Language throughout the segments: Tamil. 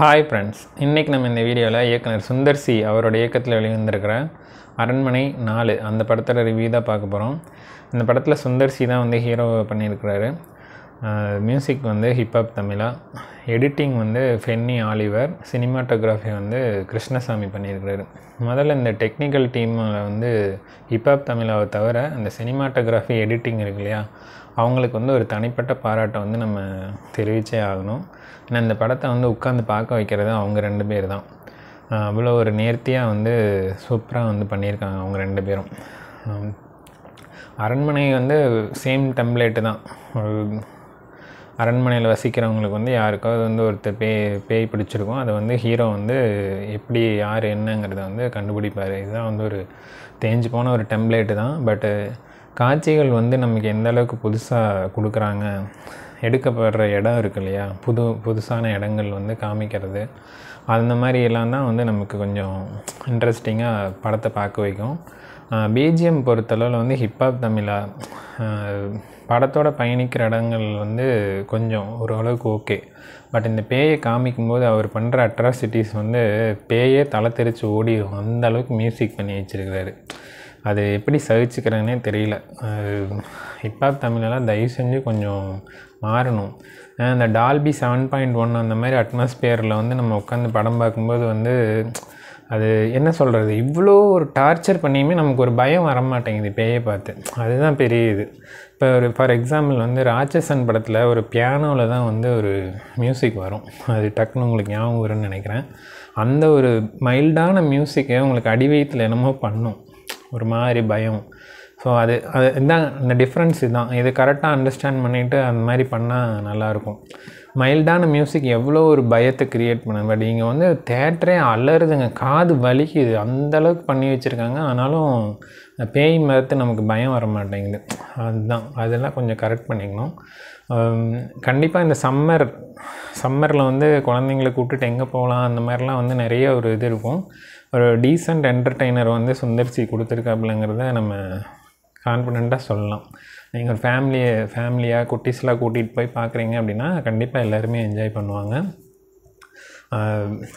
ஹாய் ஃப்ரெண்ட்ஸ் இன்றைக்கி நம்ம இந்த வீடியோவில் இயக்குனர் சுந்தர் சி அவரோட இயக்கத்தில் வெளிவந்திருக்கிற அரண்மனை நாலு அந்த படத்தோட ரிவ்யூ தான் பார்க்க போகிறோம் இந்த படத்தில் சுந்தர் சி தான் வந்து ஹீரோ பண்ணியிருக்கிறாரு மியூசிக் வந்து ஹிப்ஹாப் தமிழா எடிட்டிங் வந்து ஃபென்னி ஆலிவர் சினிமாட்டோகிராஃபி வந்து கிருஷ்ணசாமி பண்ணியிருக்கிறாரு முதல்ல இந்த டெக்னிக்கல் டீமில் வந்து ஹிப்ஹாப் தமிழாவை தவிர அந்த சினிமாட்டோகிராஃபி எடிட்டிங் இருக்கு இல்லையா அவங்களுக்கு வந்து ஒரு தனிப்பட்ட பாராட்டை வந்து நம்ம தெரிவிச்சே ஆகணும் ஏன்னா இந்த படத்தை வந்து உட்காந்து பார்க்க வைக்கிறது அவங்க ரெண்டு பேர் தான் அவ்வளோ ஒரு நேர்த்தியாக வந்து சூப்பராக வந்து பண்ணியிருக்காங்க அவங்க ரெண்டு பேரும் அரண்மனை வந்து சேம் டெம்ப்ளேட்டு தான் அரண்மனையில் வசிக்கிறவங்களுக்கு வந்து யாருக்கோ அது வந்து ஒருத்தர் பேய் பேய் பிடிச்சிருக்கும் அதை வந்து ஹீரோ வந்து எப்படி யார் என்னங்கிறத வந்து கண்டுபிடிப்பார் இதுதான் வந்து ஒரு தேஞ்சு போன ஒரு டெம்ப்ளேட்டு தான் பட்டு காட்சிகள் வந்து நமக்கு எந்த அளவுக்கு புதுசாக கொடுக்குறாங்க எடுக்கப்படுற இடம் இருக்கு இல்லையா புது புதுசான இடங்கள் வந்து காமிக்கிறது அந்த மாதிரி எல்லாம் தான் வந்து நமக்கு கொஞ்சம் இன்ட்ரெஸ்டிங்காக படத்தை பார்க்க வைக்கும் பிஜிஎம் பொறுத்தளவில் வந்து ஹிப்ஹாப் தமிழாக படத்தோட பயணிக்கிற இடங்கள் வந்து கொஞ்சம் ஓரளவுக்கு ஓகே பட் இந்த பேயை காமிக்கும்போது அவர் பண்ணுற அட்ராசிட்டிஸ் வந்து பேயே தலை தெரித்து ஓடிடும் அந்த அளவுக்கு மியூசிக் பண்ணி வச்சுருக்கிறாரு அது எப்படி சகிச்சுக்கிறேன்னே தெரியல இப்போ தமிழெல்லாம் தயவு செஞ்சு கொஞ்சம் மாறணும் அந்த டால்பி செவன் பாயிண்ட் ஒன் அந்த மாதிரி அட்மாஸ்பியரில் வந்து நம்ம உட்காந்து படம் பார்க்கும்போது வந்து அது என்ன சொல்கிறது இவ்வளோ ஒரு டார்ச்சர் பண்ணியுமே நமக்கு ஒரு பயம் வரமாட்டேங்குது பேயை பார்த்து அதுதான் பெரிய இது இப்போ ஒரு ஃபார் எக்ஸாம்பிள் வந்து ராட்சசன் படத்தில் ஒரு பியானோவில் தான் வந்து ஒரு மியூசிக் வரும் அது டக்குன்னு உங்களுக்கு ஞாபகம் வரும்னு நினைக்கிறேன் அந்த ஒரு மைல்டான மியூசிக்கை உங்களுக்கு அடிவயத்தில் என்னமோ பண்ணும் ஒரு மாதிரி பயம் ஸோ அது அது இதுதான் இந்த டிஃப்ரென்ஸ் இதுதான் இது கரெக்டாக அண்டர்ஸ்டாண்ட் பண்ணிவிட்டு அந்த மாதிரி பண்ணால் நல்லாயிருக்கும் மைல்டான மியூசிக் எவ்வளோ ஒரு பயத்தை க்ரியேட் பண்ண பட் இங்கே வந்து தேட்டரே அலருதுங்க காது வலிக்குது அந்தளவுக்கு பண்ணி வச்சுருக்காங்க ஆனாலும் பேய் மரத்து நமக்கு பயம் வர மாட்டேங்குது அதுதான் அதெல்லாம் கொஞ்சம் கரெக்ட் பண்ணிக்கணும் கண்டிப்பாக இந்த சம்மர் சம்மரில் வந்து குழந்தைங்களை கூப்பிட்டுட்டு எங்கே போகலாம் அந்த மாதிரிலாம் வந்து நிறைய ஒரு இது இருக்கும் ஒரு டீசெண்ட் என்டர்டெய்னர் வந்து சுந்தர்சி கொடுத்துருக்காப்புலங்கிறத நம்ம கான்ஃபிடெண்ட்டாக சொல்லலாம் நீங்கள் ஃபேமிலியை ஃபேமிலியாக குட்டீஸ்லாம் கூட்டிகிட்டு போய் பார்க்குறீங்க அப்படின்னா கண்டிப்பாக எல்லாருமே என்ஜாய் பண்ணுவாங்க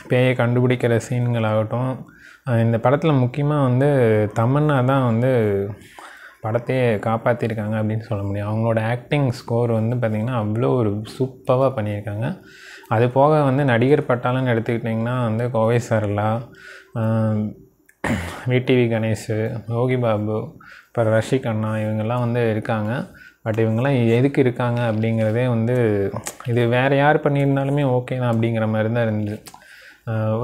பேயை கண்டுபிடிக்கிற சீன்களாகட்டும் இந்த படத்தில் முக்கியமாக வந்து தமன்னா தான் வந்து படத்தையே காப்பாற்றிருக்காங்க அப்படின்னு சொல்ல முடியும் அவங்களோட ஆக்டிங் ஸ்கோர் வந்து பார்த்திங்கன்னா அவ்வளோ ஒரு சூப்பராக பண்ணியிருக்காங்க அது போக வந்து நடிகர் பட்டாலன்னு எடுத்துக்கிட்டிங்கன்னா வந்து கோவை சரலா விடிவி கணேஷு யோகி பாபு அப்புறம் ரஷிக் அண்ணா இவங்கெல்லாம் வந்து இருக்காங்க பட் இவங்கெல்லாம் எதுக்கு இருக்காங்க அப்படிங்கிறதே வந்து இது வேறு யார் பண்ணியிருந்தாலுமே ஓகே தான் அப்படிங்கிற மாதிரி தான் இருந்தது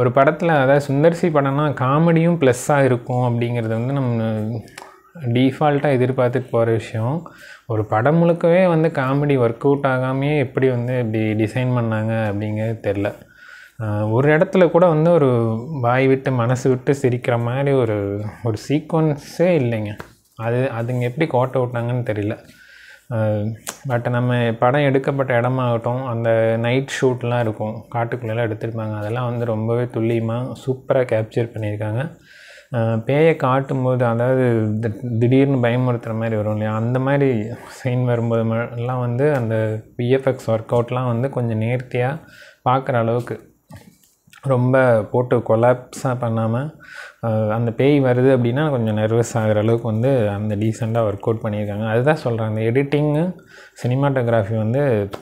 ஒரு படத்தில் அதாவது சுந்தர்சி படம்னா காமெடியும் ப்ளஸ்ஸாக இருக்கும் அப்படிங்கிறது வந்து நம்ம டீஃபால்ட்டாக எதிர்பார்த்துட்டு போகிற விஷயம் ஒரு படம் முழுக்கவே வந்து காமெடி ஒர்க் அவுட் ஆகாமையே எப்படி வந்து இப்படி டிசைன் பண்ணாங்க அப்படிங்கிறது தெரில ஒரு இடத்துல கூட வந்து ஒரு வாய் விட்டு மனசு விட்டு சிரிக்கிற மாதிரி ஒரு ஒரு சீக்வன்ஸே இல்லைங்க அது அதுங்க எப்படி கோட்டை விட்டாங்கன்னு தெரியல பட் நம்ம படம் எடுக்கப்பட்ட இடமாகட்டும் அந்த நைட் ஷூட்லாம் இருக்கும் காட்டுக்குள்ளெல்லாம் எடுத்திருப்பாங்க அதெல்லாம் வந்து ரொம்பவே துல்லியமாக சூப்பராக கேப்சர் பண்ணியிருக்காங்க பேயை காட்டும்போது அதாவது திடீர்னு பயமுறுத்துகிற மாதிரி வரும் இல்லையா அந்த மாதிரி சைன் வரும்போது எல்லாம் வந்து அந்த விஎஃப்எக்ஸ் ஒர்க் அவுட்லாம் வந்து கொஞ்சம் நேர்த்தியாக பார்க்குற அளவுக்கு ரொம்ப போட்டு கொலாப்ஸாக பண்ணாமல் அந்த பேய் வருது அப்படின்னா கொஞ்சம் நர்வஸ் ஆகிற அளவுக்கு வந்து அந்த டீசெண்டாக ஒர்க் அவுட் பண்ணியிருக்காங்க அதுதான் சொல்கிறாங்க அந்த எடிட்டிங்கு சினிமாட்டோகிராஃபி வந்து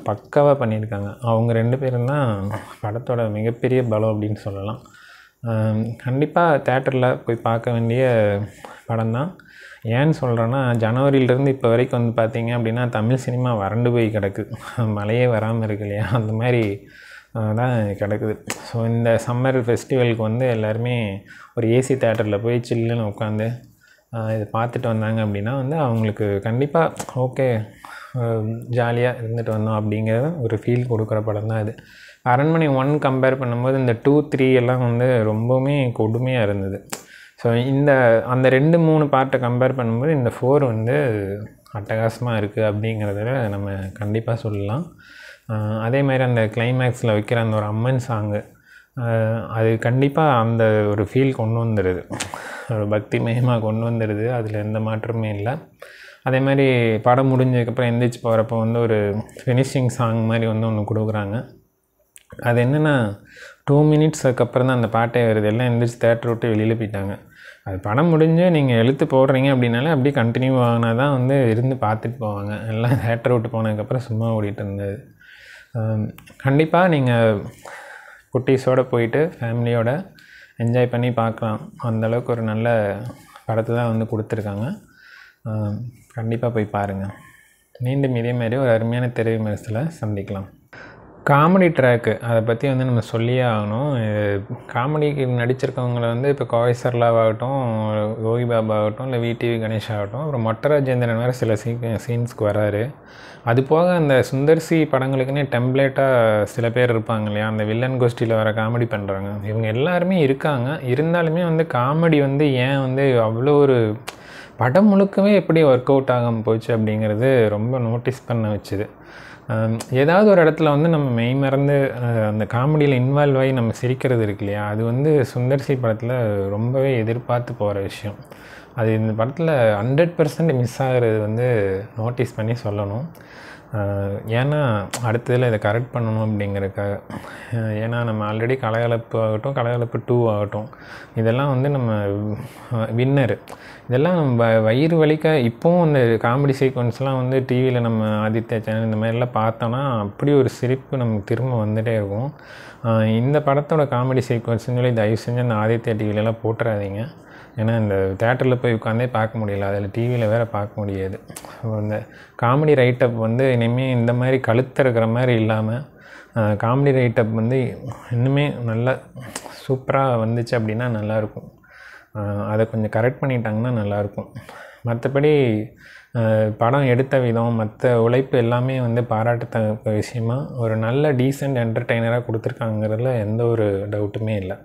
பக்காவாக பண்ணியிருக்காங்க அவங்க ரெண்டு பேரும் தான் படத்தோட மிகப்பெரிய பலம் அப்படின்னு சொல்லலாம் கண்டிப்பாக தேட்டரில் போய் பார்க்க வேண்டிய படம் தான் ஏன்னு சொல்கிறேன்னா ஜனவரியிலேருந்து இப்போ வரைக்கும் வந்து பார்த்திங்க அப்படின்னா தமிழ் சினிமா வறண்டு போய் கிடக்கு மழையே வராமல் இருக்கு இல்லையா அந்த மாதிரி தான் கிடக்குது ஸோ இந்த சம்மர் ஃபெஸ்டிவலுக்கு வந்து எல்லாருமே ஒரு ஏசி தேட்டரில் போய் சில்லுன்னு உட்காந்து இதை பார்த்துட்டு வந்தாங்க அப்படின்னா வந்து அவங்களுக்கு கண்டிப்பாக ஓகே ஜாலியாக இருந்துட்டு வந்தோம் அப்படிங்கிறத ஒரு ஃபீல் கொடுக்குற படம் தான் இது அரண்மனை ஒன் கம்பேர் பண்ணும்போது இந்த டூ த்ரீ எல்லாம் வந்து ரொம்பவுமே கொடுமையாக இருந்தது ஸோ இந்த அந்த ரெண்டு மூணு பார்ட்டை கம்பேர் பண்ணும்போது இந்த ஃபோர் வந்து அட்டகாசமாக இருக்குது அப்படிங்கிறத நம்ம கண்டிப்பாக சொல்லலாம் அதே மாதிரி அந்த கிளைமேக்ஸில் வைக்கிற அந்த ஒரு அம்மன் சாங்கு அது கண்டிப்பாக அந்த ஒரு ஃபீல் கொண்டு வந்துடுது ஒரு பக்தி மயமாக கொண்டு வந்துடுது அதில் எந்த மாற்றமே இல்லை அதே மாதிரி படம் முடிஞ்சதுக்கப்புறம் எந்திரிச்சு போகிறப்ப வந்து ஒரு ஃபினிஷிங் சாங் மாதிரி வந்து ஒன்று கொடுக்குறாங்க அது என்னென்னா டூ மினிட்ஸுக்கு அப்புறம் தான் அந்த பாட்டே வருது எல்லாம் எந்திரிச்சு தேட்டர் விட்டு வெளியில் போயிட்டாங்க அது படம் முடிஞ்சு நீங்கள் எழுத்து போடுறீங்க அப்படின்னாலே அப்படியே கண்டினியூ ஆகினா தான் வந்து இருந்து பார்த்துட்டு போவாங்க எல்லாம் தேட்டர் விட்டு போனதுக்கப்புறம் சும்மா ஓடிட்டு இருந்தது கண்டிப்பாக நீங்கள் குட்டீஸோடு போயிட்டு ஃபேமிலியோடு என்ஜாய் பண்ணி பார்க்கலாம் அந்தளவுக்கு ஒரு நல்ல படத்தை தான் வந்து கொடுத்துருக்காங்க கண்டிப்பாக போய் பாருங்கள் மீண்டும் இதேமாரி ஒரு அருமையான தெரிவு விமர்சலை சந்திக்கலாம் காமெடி ட்ராக்கு அதை பற்றி வந்து நம்ம சொல்லியே ஆகணும் காமெடிக்கு நடிச்சிருக்கவங்களை வந்து இப்போ கோவை சர்லாவாகட்டும் பாபா ஆகட்டும் இல்லை விடிவி கணேஷ் ஆகட்டும் அப்புறம் மொட்ட ராஜேந்திரன் வேறு சில சீ சீன்ஸ்க்கு வராரு அது போக அந்த சுந்தர்சி படங்களுக்குன்னே டெம்ப்ளேட்டாக சில பேர் இருப்பாங்க இல்லையா அந்த வில்லன் கோஷ்டியில் வர காமெடி பண்ணுறாங்க இவங்க எல்லாருமே இருக்காங்க இருந்தாலுமே வந்து காமெடி வந்து ஏன் வந்து அவ்வளோ ஒரு படம் முழுக்கவே எப்படி ஒர்க் அவுட் ஆகாமல் போச்சு அப்படிங்கிறது ரொம்ப நோட்டீஸ் பண்ண வச்சுது ஏதாவது ஒரு இடத்துல வந்து நம்ம மெய் மறந்து அந்த காமெடியில் இன்வால்வ் ஆகி நம்ம சிரிக்கிறது இருக்கு இல்லையா அது வந்து சுந்தர்சி படத்தில் ரொம்பவே எதிர்பார்த்து போகிற விஷயம் அது இந்த படத்தில் ஹண்ட்ரட் பர்சன்ட் மிஸ் ஆகிறது வந்து நோட்டீஸ் பண்ணி சொல்லணும் ஏன்னா அடுத்ததில் இதை கரெக்ட் பண்ணணும் அப்படிங்கிறக்காக ஏன்னா நம்ம ஆல்ரெடி கலையளப்பு ஆகட்டும் கலையளப்பு டூ ஆகட்டும் இதெல்லாம் வந்து நம்ம வின்னர் இதெல்லாம் நம்ம வயிறு வலிக்க இப்போவும் அந்த காமெடி சீக்வன்ஸ்லாம் வந்து டிவியில் நம்ம ஆதித்யா சேனல் இந்த மாதிரிலாம் பார்த்தோன்னா அப்படி ஒரு சிரிப்பு நமக்கு திரும்ப வந்துகிட்டே இருக்கும் இந்த படத்தோட காமெடி சீக்வன்ஸ்னு சொல்லி தயவு செஞ்சு அந்த ஆதித்யா டிவிலலாம் போட்டுறாதீங்க ஏன்னா இந்த தேட்டரில் போய் உட்காந்தே பார்க்க முடியல அதில் டிவியில் வேறு பார்க்க முடியாது அந்த காமெடி ரைட்டப் வந்து இனிமேல் இந்த மாதிரி கழுத்திருக்கிற மாதிரி இல்லாமல் காமெடி ரைட்டப் வந்து இன்னுமே நல்லா சூப்பராக வந்துச்சு அப்படின்னா நல்லாயிருக்கும் அதை கொஞ்சம் கரெக்ட் பண்ணிட்டாங்கன்னா நல்லாயிருக்கும் மற்றபடி படம் எடுத்த விதம் மற்ற உழைப்பு எல்லாமே வந்து பாராட்டத்தக்க விஷயமாக ஒரு நல்ல டீசெண்ட் என்டர்டெய்னராக கொடுத்துருக்காங்கிறதுல எந்த ஒரு டவுட்டுமே இல்லை